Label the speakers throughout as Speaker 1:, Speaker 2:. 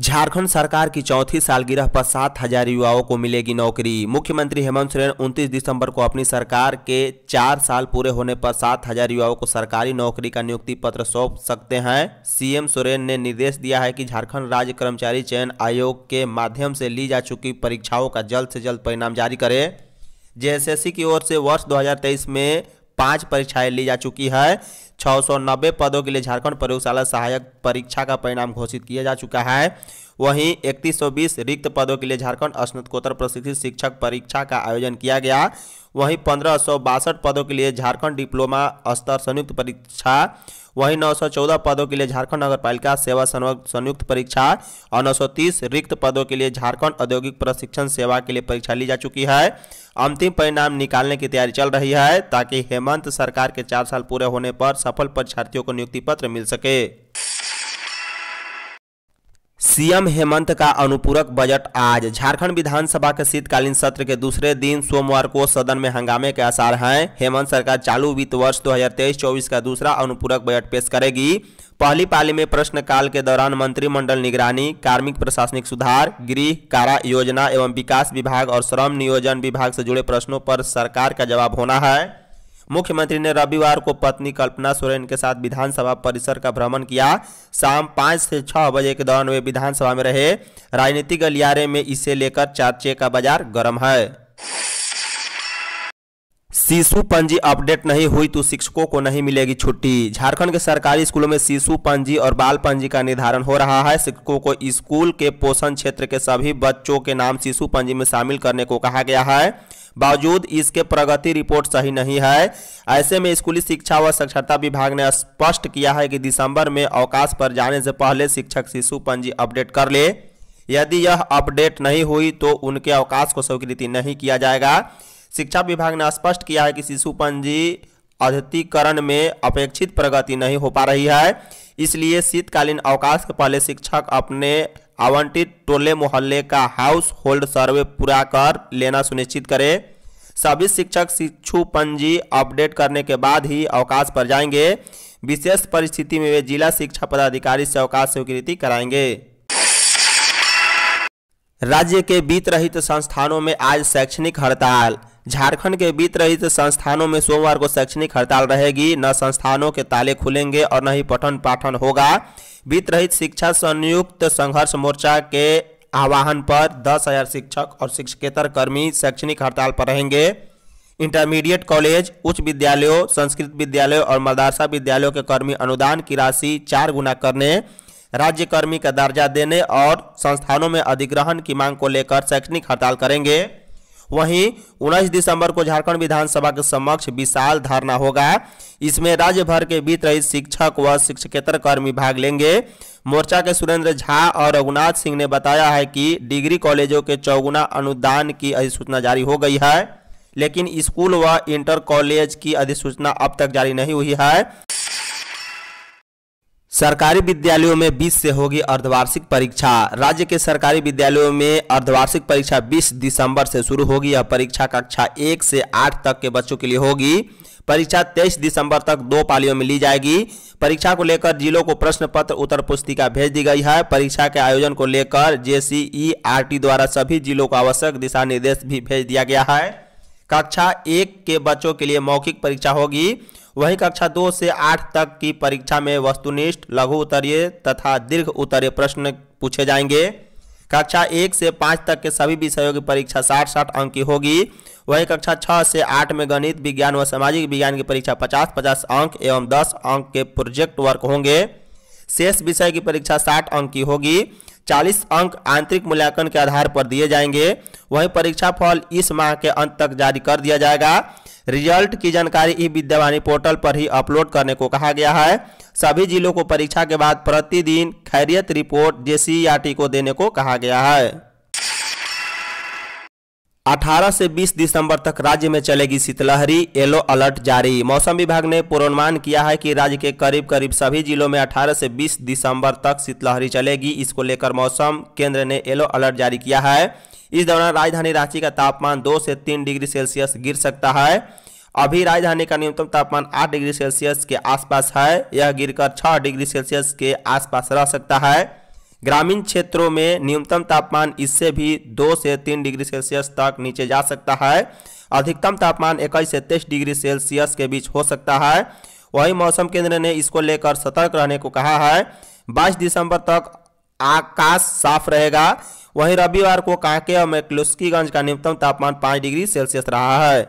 Speaker 1: झारखंड सरकार की चौथी सालगिरह पर सात हजार युवाओं को मिलेगी नौकरी मुख्यमंत्री हेमंत सोरेन 29 दिसंबर को अपनी सरकार के चार साल पूरे होने पर सात हजार युवाओं को सरकारी नौकरी का नियुक्ति पत्र सौंप सकते हैं सीएम सोरेन ने निर्देश दिया है कि झारखंड राज्य कर्मचारी चयन आयोग के माध्यम से ली जा चुकी परीक्षाओं का जल्द से जल्द परिणाम जारी करे जे की ओर से वर्ष दो में पांच परीक्षाएं ली जा चुकी है 690 पदों के लिए झारखंड प्रयोगशाला सहायक परीक्षा का परिणाम घोषित किया जा चुका है वहीं 3120 रिक्त पदों के लिए झारखंड स्नातकोत्तर प्रशिक्षित शिक्षक परीक्षा का आयोजन किया गया वहीं पंद्रह पदों के लिए झारखंड डिप्लोमा स्तर संयुक्त परीक्षा वहीं 914 पदों के लिए झारखंड नगर पालिका सेवा संयुक्त परीक्षा और 930 रिक्त पदों के लिए झारखंड औद्योगिक प्रशिक्षण सेवा के लिए परीक्षा ली जा चुकी है अंतिम परिणाम निकालने की तैयारी चल रही है ताकि हेमंत सरकार के चार साल पूरे होने पर सफल परीक्षार्थियों को नियुक्ति पत्र मिल सके सीएम हेमंत का अनुपूरक बजट आज झारखंड विधानसभा के शीतकालीन सत्र के दूसरे दिन सोमवार को सदन में हंगामे के आसार हैं हेमंत सरकार चालू वित्त वर्ष 2023-24 का दूसरा अनुपूरक बजट पेश करेगी पहली पाली में प्रश्नकाल के दौरान मंत्रिमंडल निगरानी कार्मिक प्रशासनिक सुधार गृह कारा योजना एवं विकास विभाग और श्रम नियोजन विभाग से जुड़े प्रश्नों पर सरकार का जवाब होना है मुख्यमंत्री ने रविवार को पत्नी कल्पना सोरेन के साथ विधानसभा परिसर का भ्रमण किया शाम पाँच से छः बजे के दौरान वे विधानसभा में रहे राजनीतिक गलियारे में इसे लेकर चाचे का बाजार गर्म है शिशु पंजी अपडेट नहीं हुई तो शिक्षकों को नहीं मिलेगी छुट्टी झारखंड के सरकारी स्कूलों में शिशु पंजी और बाल पंजी का निर्धारण हो रहा है शिक्षकों को स्कूल के पोषण क्षेत्र के सभी बच्चों के नाम शिशु पंजी में शामिल करने को कहा गया है बावजूद इसके प्रगति रिपोर्ट सही नहीं है ऐसे में स्कूली शिक्षा व साक्षरता विभाग ने स्पष्ट किया है कि दिसंबर में अवकाश पर जाने से पहले शिक्षक शिशु पंजी अपडेट कर ले यदि यह अपडेट नहीं हुई तो उनके अवकाश को स्वीकृति नहीं किया जाएगा शिक्षा विभाग ने स्पष्ट किया है कि शिशु पंजी अधिकरण में अपेक्षित प्रगति नहीं हो पा रही है इसलिए शीतकालीन अवकाश के पहले शिक्षक अपने आवंटित टोले मोहल्ले का हाउस होल्ड सर्वे पूरा कर लेना सुनिश्चित करें सभी शिक्षक शिक्षु पंजी अपडेट करने के बाद ही अवकाश पर जाएंगे विशेष परिस्थिति में वे जिला शिक्षा पदाधिकारी से अवकाश स्वीकृति कराएंगे राज्य के वित्त रहित संस्थानों में आज शैक्षणिक हड़ताल झारखंड के वित्त रहित संस्थानों में सोमवार को शैक्षणिक हड़ताल रहेगी न संस्थानों के ताले खुलेंगे और न ही पठन पाठन होगा वित्त रहित शिक्षा संयुक्त संघर्ष मोर्चा के आह्वान पर दस हजार शिक्षक और शिक्षकेतर कर्मी शैक्षणिक हड़ताल पर रहेंगे इंटरमीडिएट कॉलेज उच्च विद्यालयों संस्कृत विद्यालय और मदरसा विद्यालयों के कर्मी अनुदान की राशि चार गुना करने राज्य कर्मी का दर्जा देने और संस्थानों में अधिग्रहण की मांग को लेकर शैक्षणिक हड़ताल करेंगे वहीं उन्नीस दिसंबर को झारखंड विधानसभा के समक्ष विशाल धरना होगा इसमें राज्य भर के बीत रहित शिक्षक व शिक्षकेतर कर्मी भाग लेंगे मोर्चा के सुरेंद्र झा और रघुनाथ सिंह ने बताया है कि डिग्री कॉलेजों के चौगुना अनुदान की अधिसूचना जारी हो गई है लेकिन स्कूल व इंटर कॉलेज की अधिसूचना अब तक जारी नहीं हुई है सरकारी विद्यालयों में 20 से होगी अर्धवार्षिक परीक्षा राज्य के सरकारी विद्यालयों में अर्धवार्षिक परीक्षा 20 दिसंबर से शुरू होगी यह परीक्षा कक्षा एक से आठ तक के बच्चों के लिए होगी परीक्षा 23 दिसंबर तक दो पालियों में ली जाएगी परीक्षा को लेकर जिलों को प्रश्न पत्र उत्तर पुस्तिका भेज दी गई है परीक्षा के आयोजन को लेकर जे द्वारा सभी जिलों को आवश्यक दिशा निर्देश भी भेज दिया गया है कक्षा एक के बच्चों के लिए मौखिक परीक्षा होगी वहीं कक्षा दो से आठ तक की परीक्षा में वस्तुनिष्ठ लघु उत्तरीय तथा दीर्घ उत्तरीय प्रश्न पूछे जाएंगे कक्षा एक से पाँच तक के सभी विषयों की परीक्षा साठ साठ अंक की होगी वहीं कक्षा छः से आठ में गणित विज्ञान व सामाजिक विज्ञान की परीक्षा पचास पचास अंक एवं दस अंक के प्रोजेक्ट वर्क होंगे शेष विषय की परीक्षा साठ अंक की होगी चालीस अंक आंतरिक मूल्यांकन के आधार पर दिए जाएंगे वहीं परीक्षा फल इस माह के अंत तक जारी कर दिया जाएगा रिजल्ट की जानकारी ई विद्यावाणी पोर्टल पर ही अपलोड करने को कहा गया है सभी जिलों को परीक्षा के बाद प्रतिदिन खैरियत रिपोर्ट जे को देने को कहा गया है 18 से 20 दिसंबर तक राज्य में चलेगी शीतलहरी येलो अलर्ट जारी मौसम विभाग ने पूर्वानुमान किया है कि राज्य के करीब करीब सभी जिलों में 18 से 20 दिसंबर तक शीतलहरी चलेगी इसको लेकर मौसम केंद्र ने येलो अलर्ट जारी किया है इस दौरान राजधानी रांची का तापमान दो से तीन डिग्री सेल्सियस गिर सकता है अभी राजधानी का न्यूनतम तापमान आठ डिग्री सेल्सियस के आसपास है यह गिरकर छह डिग्री सेल्सियस के आसपास रह सकता है ग्रामीण क्षेत्रों में न्यूनतम तापमान इससे भी दो से तीन डिग्री सेल्सियस तक नीचे जा सकता है अधिकतम तापमान इक्कीस से तेईस डिग्री सेल्सियस के बीच हो सकता है वही मौसम केंद्र ने इसको लेकर सतर्क रहने को कहा है बाईस दिसंबर तक आकाश साफ रहेगा वहीं रविवार को कांके और मैकलुस्कीगंज का न्यूनतम तापमान पाँच डिग्री सेल्सियस रहा है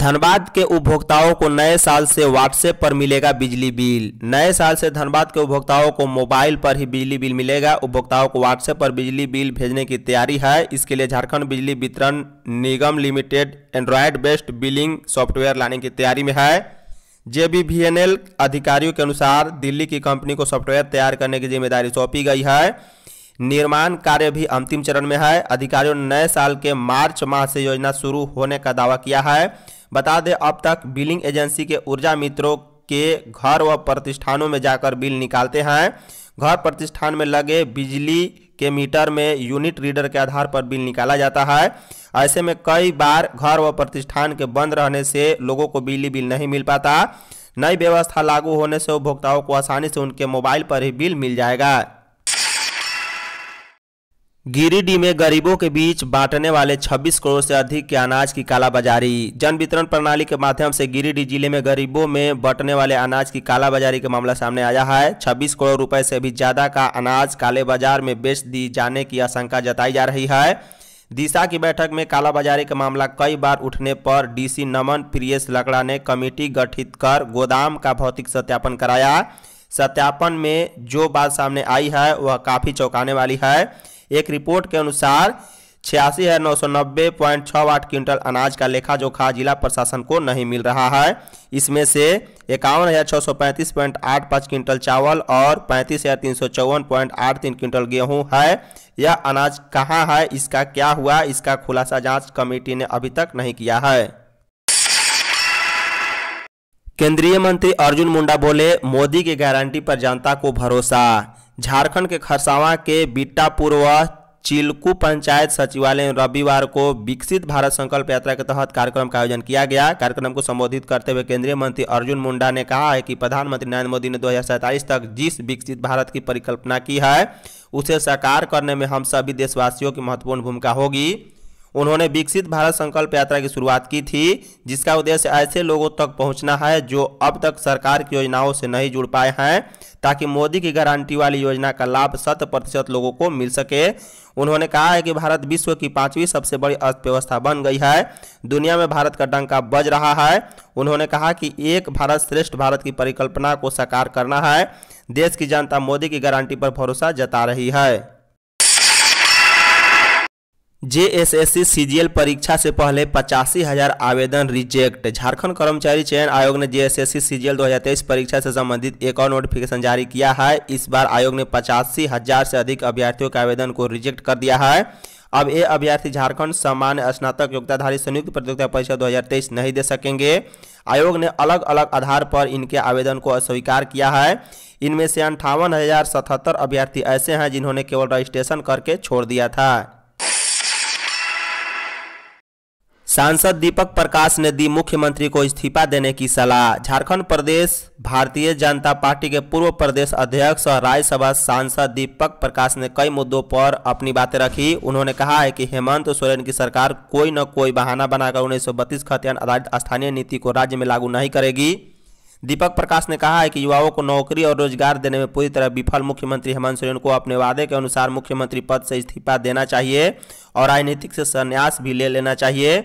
Speaker 1: धनबाद के उपभोक्ताओं को नए साल से व्हाट्सएप पर मिलेगा बिजली बिल नए साल से धनबाद के उपभोक्ताओं को मोबाइल पर ही बिजली बिल मिलेगा उपभोक्ताओं को व्हाट्सएप पर बिजली बिल भेजने की तैयारी है इसके लिए झारखंड बिजली वितरण निगम limited android based billing software लाने की तैयारी में है जेबीवीएनएल अधिकारियों के अनुसार दिल्ली की कंपनी को सॉफ्टवेयर तैयार करने की जिम्मेदारी सौंपी गई है निर्माण कार्य भी अंतिम चरण में है अधिकारियों ने नए साल के मार्च माह से योजना शुरू होने का दावा किया है बता दें अब तक बिलिंग एजेंसी के ऊर्जा मित्रों के घर व प्रतिष्ठानों में जाकर बिल निकालते हैं घर प्रतिष्ठान में लगे बिजली के मीटर में यूनिट रीडर के आधार पर बिल निकाला जाता है ऐसे में कई बार घर व प्रतिष्ठान के बंद रहने से लोगों को बिजली बिल नहीं मिल पाता नई व्यवस्था लागू होने से उपभोक्ताओं को आसानी से उनके मोबाइल पर ही बिल मिल जाएगा गिरिडीह में गरीबों के बीच बांटने वाले 26 करोड़ से अधिक के अनाज की कालाबाजारी जन वितरण प्रणाली के माध्यम से गिरिडीह जिले में गरीबों में बांटने वाले अनाज की कालाबाजारी का मामला सामने आया है 26 करोड़ रुपए से भी ज्यादा का अनाज काले बाजार में बेच दी जाने की आशंका जताई जा रही है दिशा की बैठक में कालाबाजारी का मामला कई बार उठने पर डीसी नमन प्रियेश लकड़ा ने कमेटी गठित कर गोदाम का भौतिक सत्यापन कराया सत्यापन में जो बात सामने आई है वह काफ़ी चौंकाने वाली है एक रिपोर्ट के अनुसार छियासी है नौ सौ नब्बे पॉइंट छः आठ क्विंटल अनाज का लेखा जोखा जिला प्रशासन को नहीं मिल रहा है इसमें से इक्यावन हज़ार छः सौ पैंतीस पॉइंट आठ पाँच क्विंटल चावल और पैंतीस हज़ार तीन सौ चौवन पॉइंट आठ तीन क्विंटल गेहूँ है यह अनाज कहाँ है इसका क्या हुआ इसका खुलासा जांच कमेटी ने अभी तक नहीं किया है केंद्रीय मंत्री अर्जुन मुंडा बोले मोदी की गारंटी पर जनता को भरोसा झारखंड के खरसावां के बिट्टापुर व चिलकू पंचायत सचिवालय में रविवार को विकसित भारत संकल्प यात्रा के तहत कार्यक्रम का आयोजन किया गया कार्यक्रम को संबोधित करते हुए केंद्रीय मंत्री अर्जुन मुंडा ने कहा है कि प्रधानमंत्री नरेंद्र मोदी ने दो तक जिस विकसित भारत की परिकल्पना की है उसे साकार करने में हम सभी देशवासियों की महत्वपूर्ण भूमिका होगी उन्होंने विकसित भारत संकल्प यात्रा की शुरुआत की थी जिसका उद्देश्य ऐसे लोगों तक पहुंचना है जो अब तक सरकार की योजनाओं से नहीं जुड़ पाए हैं ताकि मोदी की गारंटी वाली योजना का लाभ शत प्रतिशत लोगों को मिल सके उन्होंने कहा है कि भारत विश्व की पांचवी सबसे बड़ी अर्थव्यवस्था बन गई है दुनिया में भारत का डंका बज रहा है उन्होंने कहा कि एक भारत श्रेष्ठ भारत की परिकल्पना को साकार करना है देश की जनता मोदी की गारंटी पर भरोसा जता रही है जेएसएससी सीजीएल परीक्षा से पहले पचासी हजार आवेदन रिजेक्ट झारखंड कर्मचारी चयन आयोग ने जेएसएससी सीजीएल 2023 परीक्षा से संबंधित एक और नोटिफिकेशन जारी किया है इस बार आयोग ने पचासी हजार से अधिक अभ्यर्थियों के आवेदन को रिजेक्ट कर दिया है अब ये अभ्यर्थी झारखंड सामान्य स्नातक योग्यताधारी संयुक्त प्रतियोगिता परीक्षा तेईस नहीं दे सकेंगे आयोग ने अलग अलग आधार पर इनके आवेदन को अस्वीकार किया है इनमें से अंठावन अभ्यर्थी ऐसे हैं जिन्होंने केवल रजिस्ट्रेशन करके छोड़ दिया था सांसद दीपक प्रकाश ने दी मुख्यमंत्री को इस्तीफा देने की सलाह झारखंड प्रदेश भारतीय जनता पार्टी के पूर्व प्रदेश अध्यक्ष और राज्यसभा सांसद दीपक प्रकाश ने कई मुद्दों पर अपनी बातें रखी उन्होंने कहा है कि हेमंत सोरेन की सरकार कोई न कोई बहाना बनाकर उन्नीस सौ बत्तीस खतियान आधारित स्थानीय नीति को राज्य में लागू नहीं करेगी दीपक प्रकाश ने कहा है कि युवाओं को नौकरी और रोजगार देने में पूरी तरह विफल मुख्यमंत्री हेमंत सोरेन को अपने वादे के अनुसार मुख्यमंत्री पद से इस्तीफा देना चाहिए और राजनीतिक से संन्यास भी ले लेना चाहिए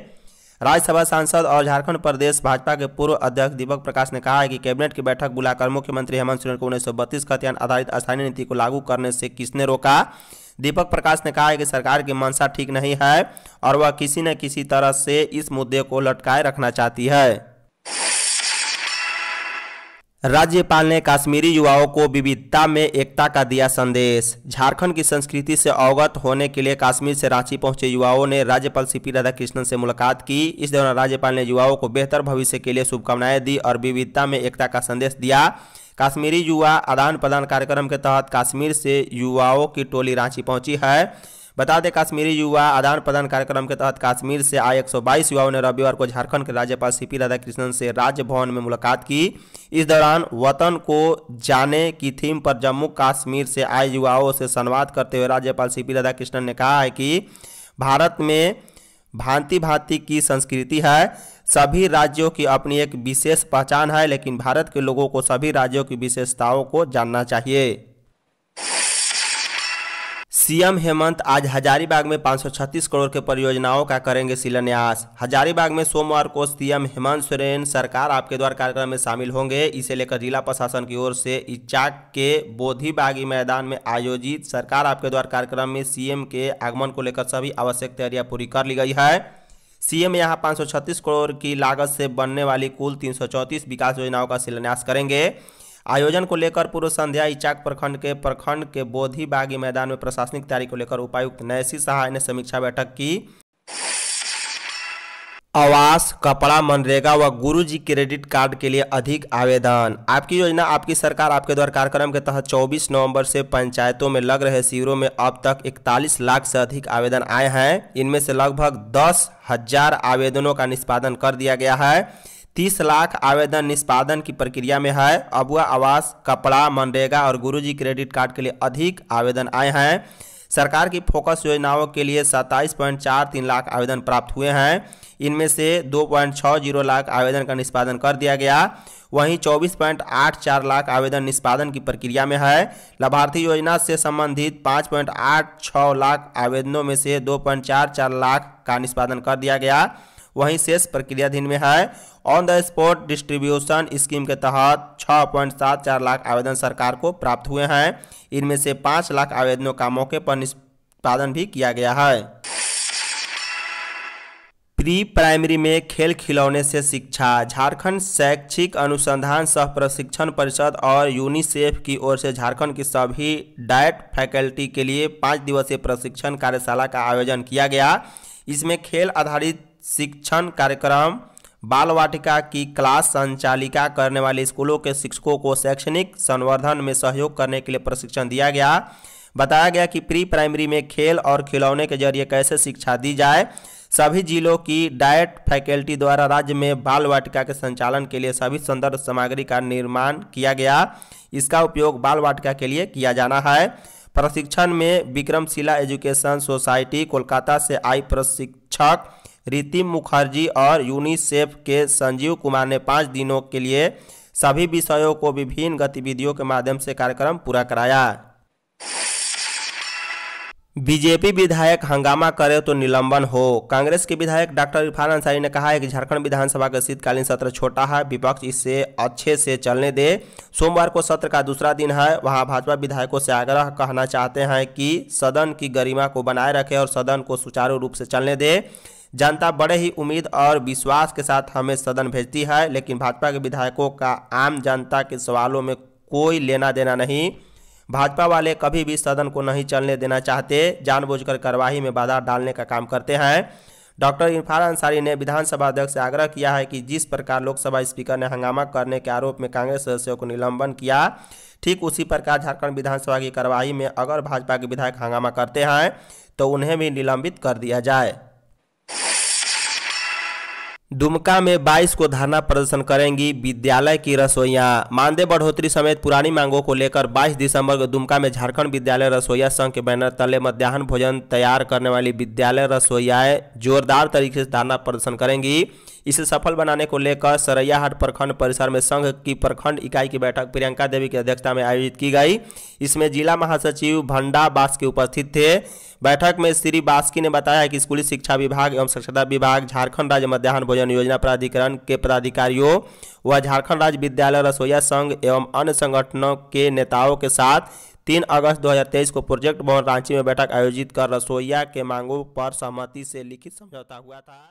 Speaker 1: राज्यसभा सांसद और झारखंड प्रदेश भाजपा के पूर्व अध्यक्ष दीपक प्रकाश ने कहा है कि कैबिनेट की बैठक बुलाकर मुख्यमंत्री हेमंत सोरेन को उन्नीस सौ बत्तीस आधारित स्थानीय नीति को लागू करने से किसने रोका दीपक प्रकाश ने कहा है कि सरकार की मंशा ठीक नहीं है और वह किसी न किसी तरह से इस मुद्दे को लटकाए रखना चाहती है राज्यपाल ने कश्मीरी युवाओं को विविधता में एकता का दिया संदेश झारखंड की संस्कृति से अवगत होने के लिए कश्मीर से रांची पहुंचे युवाओं ने राज्यपाल सी पी राधाकृष्णन से मुलाकात की इस दौरान राज्यपाल ने युवाओं को बेहतर भविष्य के लिए शुभकामनाएं दी और विविधता में एकता का संदेश दिया कश्मीरी युवा आदान प्रदान कार्यक्रम के तहत कश्मीर से युवाओं की टोली रांची पहुंची है बता दें काश्मीरी युवा आदान प्रदान कार्यक्रम के तहत कश्मीर से आए 122 युवाओं ने रविवार को झारखंड के राज्यपाल सी पी राधाकृष्णन से राजभवन में मुलाकात की इस दौरान वतन को जाने की थीम पर जम्मू काश्मीर से आए युवाओं से संवाद करते हुए राज्यपाल सी पी राधाकृष्णन ने कहा है कि भारत में भांति भांति की संस्कृति है सभी राज्यों की अपनी एक विशेष पहचान है लेकिन भारत के लोगों को सभी राज्यों की विशेषताओं को जानना चाहिए सीएम हेमंत आज हजारीबाग में 536 करोड़ के परियोजनाओं का करेंगे शिलान्यास हजारीबाग में सोमवार को सीएम हेमंत सोरेन सरकार आपके द्वार कार्यक्रम में शामिल होंगे इसे लेकर जिला प्रशासन की ओर से इचाक के बोधीबागी मैदान में आयोजित सरकार आपके द्वार कार्यक्रम में सीएम के आगमन को लेकर सभी आवश्यक तैयारियां पूरी कर ली गई है सीएम यहां 536 करोड़ की लागत से बनने वाली कुल तीन विकास योजनाओं का शिलान्यास करेंगे आयोजन को लेकर पूर्व संध्या इचाक प्रखंड के प्रखंड के बोधी बागी मैदान में प्रशासनिक तैयारी को लेकर उपायुक्त नैसी सहाय ने समीक्षा बैठक की आवास कपड़ा मनरेगा व गुरु जी क्रेडिट कार्ड के लिए अधिक आवेदन आपकी योजना आपकी सरकार आपके द्वारा कार्यक्रम के तहत 24 नवंबर से पंचायतों में लग रहे शिविरों में अब तक 41 लाख से अधिक आवेदन आए हैं इनमें से लगभग दस हजार आवेदनों का निष्पादन कर दिया गया है तीस लाख आवेदन निष्पादन की प्रक्रिया में है अबुआ आवास कपड़ा मनरेगा और गुरुजी क्रेडिट कार्ड के लिए अधिक आवेदन आए हैं सरकार की फोकस योजनाओं के लिए सत्ताईस पॉइंट चार तीन लाख आवेदन प्राप्त हुए हैं इनमें से दो पॉइंट छः जीरो लाख आवेदन का निष्पादन कर दिया गया वहीं चौबीस पॉइंट आठ चार लाख आवेदन निष्पादन की प्रक्रिया में है लाभार्थी योजना से संबंधित पाँच पॉइंट आठ छः लाख आवेदनों में से दो पॉइंट चार चार लाख का निष्पादन कर दिया गया वहीं शेष प्रक्रियाधीन में है on the spot distribution scheme के तहत छः पॉइंट सात चार लाख आवेदन सरकार को प्राप्त हुए हैं इनमें से पाँच लाख आवेदनों का मौके पर निष्पादन भी किया गया है प्री प्राइमरी में खेल खिलौने से शिक्षा झारखंड शैक्षिक अनुसंधान सह प्रशिक्षण परिषद और यूनिसेफ की ओर से झारखंड की सभी डाइट फैकल्टी के लिए पाँच दिवसीय प्रशिक्षण कार्यशाला का आयोजन किया गया इसमें खेल आधारित शिक्षण कार्यक्रम बाल वाटिका की क्लास संचालिका करने वाले स्कूलों के शिक्षकों को शैक्षणिक संवर्धन में सहयोग करने के लिए प्रशिक्षण दिया गया बताया गया कि प्री प्राइमरी में खेल और खिलौने के जरिए कैसे शिक्षा दी जाए सभी जिलों की डाइट फैकल्टी द्वारा राज्य में बाल वाटिका के संचालन के लिए सभी संदर्भ सामग्री का निर्माण किया गया इसका उपयोग बाल वाटिका के लिए किया जाना है प्रशिक्षण में विक्रमशिला एजुकेशन सोसाइटी कोलकाता से आई प्रशिक्षक रितिम मुखर्जी और यूनिसेफ के संजीव कुमार ने पाँच दिनों के लिए सभी विषयों को विभिन्न गतिविधियों के माध्यम से कार्यक्रम पूरा कराया बीजेपी विधायक हंगामा करे तो निलंबन हो कांग्रेस के विधायक डॉक्टर इरफान अंसारी ने कहा है कि झारखंड विधानसभा का शीतकालीन सत्र छोटा है विपक्ष इससे अच्छे से चलने दे सोमवार को सत्र का दूसरा दिन है वहां भाजपा विधायकों से आग्रह कहना चाहते हैं कि सदन की गरिमा को बनाए रखें और सदन को सुचारू रूप से चलने दें जनता बड़े ही उम्मीद और विश्वास के साथ हमें सदन भेजती है लेकिन भाजपा के विधायकों का आम जनता के सवालों में कोई लेना देना नहीं भाजपा वाले कभी भी सदन को नहीं चलने देना चाहते जानबूझकर कार्यवाही में बाधा डालने का काम करते हैं डॉक्टर इरफान अंसारी ने विधानसभा अध्यक्ष से आग्रह किया है कि जिस प्रकार लोकसभा स्पीकर ने हंगामा करने के आरोप में कांग्रेस सदस्यों को निलंबन किया ठीक उसी प्रकार झारखंड विधानसभा की कार्यवाही में अगर भाजपा के विधायक हंगामा करते हैं तो उन्हें भी निलंबित कर दिया जाए दुमका में 22 को धरना प्रदर्शन करेंगी विद्यालय की रसोइया मानदेय बढ़ोतरी समेत पुरानी मांगों को लेकर 22 दिसंबर को दुमका में झारखंड विद्यालय रसोइया संघ के बैनर तले मध्यान्ह भोजन तैयार करने वाली विद्यालय रसोइयाएं जोरदार तरीके से धरना प्रदर्शन करेंगी इसे सफल बनाने को लेकर सरैयाहाट प्रखंड परिसर में संघ की प्रखंड इकाई की बैठक प्रियंका देवी की अध्यक्षता में आयोजित की गई इसमें जिला महासचिव भंडा बास्की उपस्थित थे बैठक में श्री बास्की ने बताया कि स्कूली शिक्षा विभाग एवं स्वच्छता विभाग झारखंड राज्य मध्याह्न भोजन योजना प्राधिकरण के पदाधिकारियों व झारखंड राज्य विद्यालय रसोईया संघ एवं अन्य संगठनों के नेताओं के साथ 3 अगस्त 2023 को प्रोजेक्ट भवन रांची में बैठक आयोजित कर रसोईया के मांगों पर सहमति से लिखित समझौता हुआ था